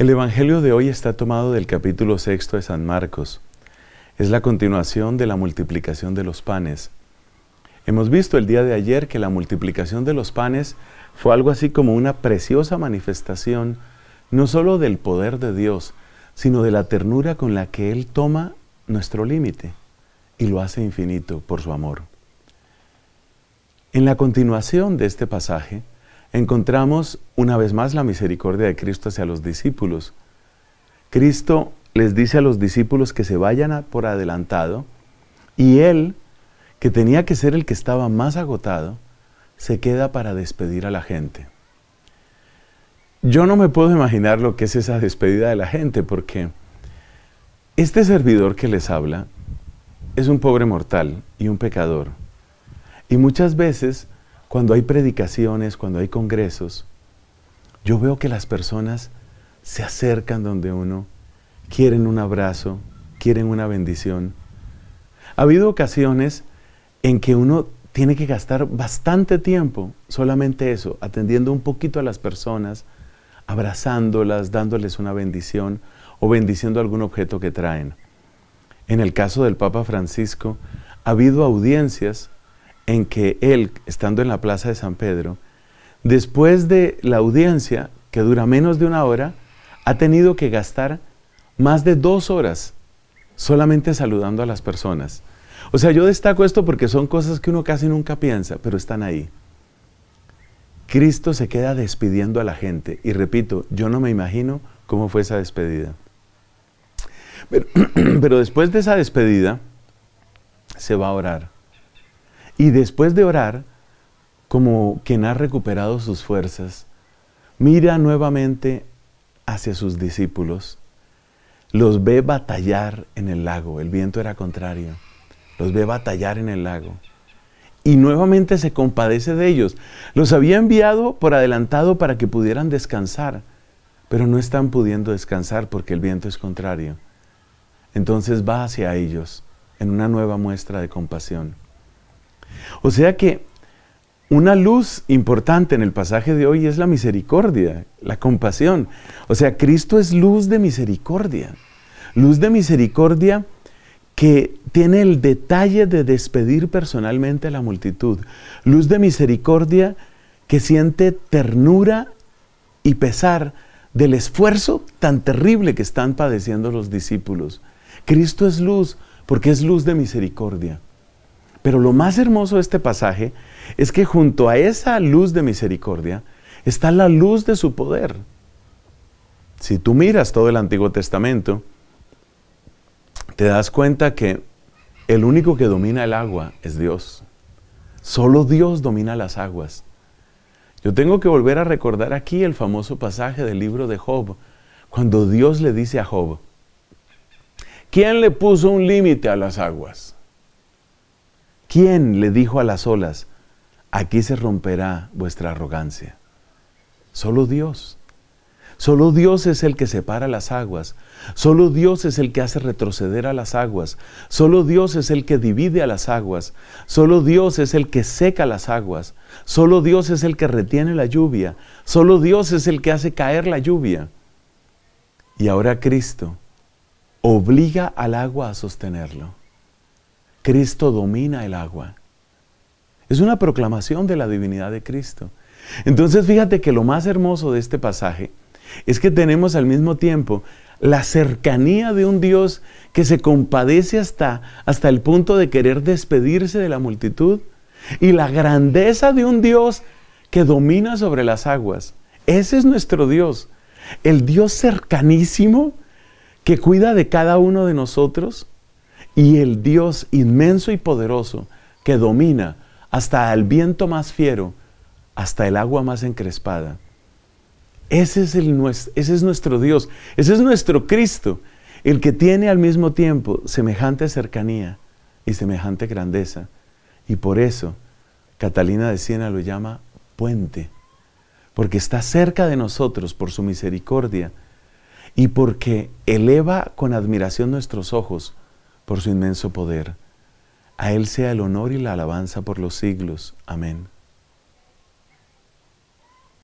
El Evangelio de hoy está tomado del capítulo sexto de San Marcos. Es la continuación de la multiplicación de los panes. Hemos visto el día de ayer que la multiplicación de los panes fue algo así como una preciosa manifestación no sólo del poder de Dios, sino de la ternura con la que Él toma nuestro límite y lo hace infinito por su amor. En la continuación de este pasaje, encontramos una vez más la misericordia de Cristo hacia los discípulos. Cristo les dice a los discípulos que se vayan por adelantado y Él, que tenía que ser el que estaba más agotado, se queda para despedir a la gente. Yo no me puedo imaginar lo que es esa despedida de la gente porque este servidor que les habla es un pobre mortal y un pecador. Y muchas veces cuando hay predicaciones, cuando hay congresos, yo veo que las personas se acercan donde uno, quieren un abrazo, quieren una bendición. Ha habido ocasiones en que uno tiene que gastar bastante tiempo, solamente eso, atendiendo un poquito a las personas, abrazándolas, dándoles una bendición o bendiciendo algún objeto que traen. En el caso del Papa Francisco, ha habido audiencias en que él, estando en la plaza de San Pedro, después de la audiencia, que dura menos de una hora, ha tenido que gastar más de dos horas solamente saludando a las personas. O sea, yo destaco esto porque son cosas que uno casi nunca piensa, pero están ahí. Cristo se queda despidiendo a la gente. Y repito, yo no me imagino cómo fue esa despedida. Pero, después de esa despedida, se va a orar. Y después de orar, como quien ha recuperado sus fuerzas, mira nuevamente hacia sus discípulos, los ve batallar en el lago, el viento era contrario, los ve batallar en el lago. Y nuevamente se compadece de ellos. Los había enviado por adelantado para que pudieran descansar, pero no están pudiendo descansar porque el viento es contrario. Entonces va hacia ellos en una nueva muestra de compasión. O sea que una luz importante en el pasaje de hoy es la misericordia, la compasión. O sea, Cristo es luz de misericordia. Luz de misericordia que tiene el detalle de despedir personalmente a la multitud. Luz de misericordia que siente ternura y pesar del esfuerzo tan terrible que están padeciendo los discípulos. Cristo es luz porque es luz de misericordia. Pero lo más hermoso de este pasaje es que junto a esa luz de misericordia está la luz de su poder. Si tú miras todo el Antiguo Testamento, te das cuenta que el único que domina el agua es Dios. Solo Dios domina las aguas. Yo tengo que volver a recordar aquí el famoso pasaje del libro de Job, cuando Dios le dice a Job, ¿quién le puso un límite a las aguas? ¿Quién le dijo a las olas, aquí se romperá vuestra arrogancia? Solo Dios. Solo Dios es el que separa las aguas. Solo Dios es el que hace retroceder a las aguas. Solo Dios es el que divide a las aguas. Solo Dios es el que seca las aguas. Solo Dios es el que retiene la lluvia. Solo Dios es el que hace caer la lluvia. Y ahora Cristo obliga al agua a sostenerlo. Cristo domina el agua. Es una proclamación de la divinidad de Cristo. Entonces fíjate que lo más hermoso de este pasaje es que tenemos al mismo tiempo la cercanía de un Dios que se compadece hasta, hasta el punto de querer despedirse de la multitud y la grandeza de un Dios que domina sobre las aguas. Ese es nuestro Dios, el Dios cercanísimo que cuida de cada uno de nosotros, y el Dios inmenso y poderoso que domina hasta el viento más fiero, hasta el agua más encrespada. Ese es, el, ese es nuestro Dios, ese es nuestro Cristo, el que tiene al mismo tiempo semejante cercanía y semejante grandeza. Y por eso Catalina de Siena lo llama puente, porque está cerca de nosotros por su misericordia y porque eleva con admiración nuestros ojos por su inmenso poder. A Él sea el honor y la alabanza por los siglos. Amén.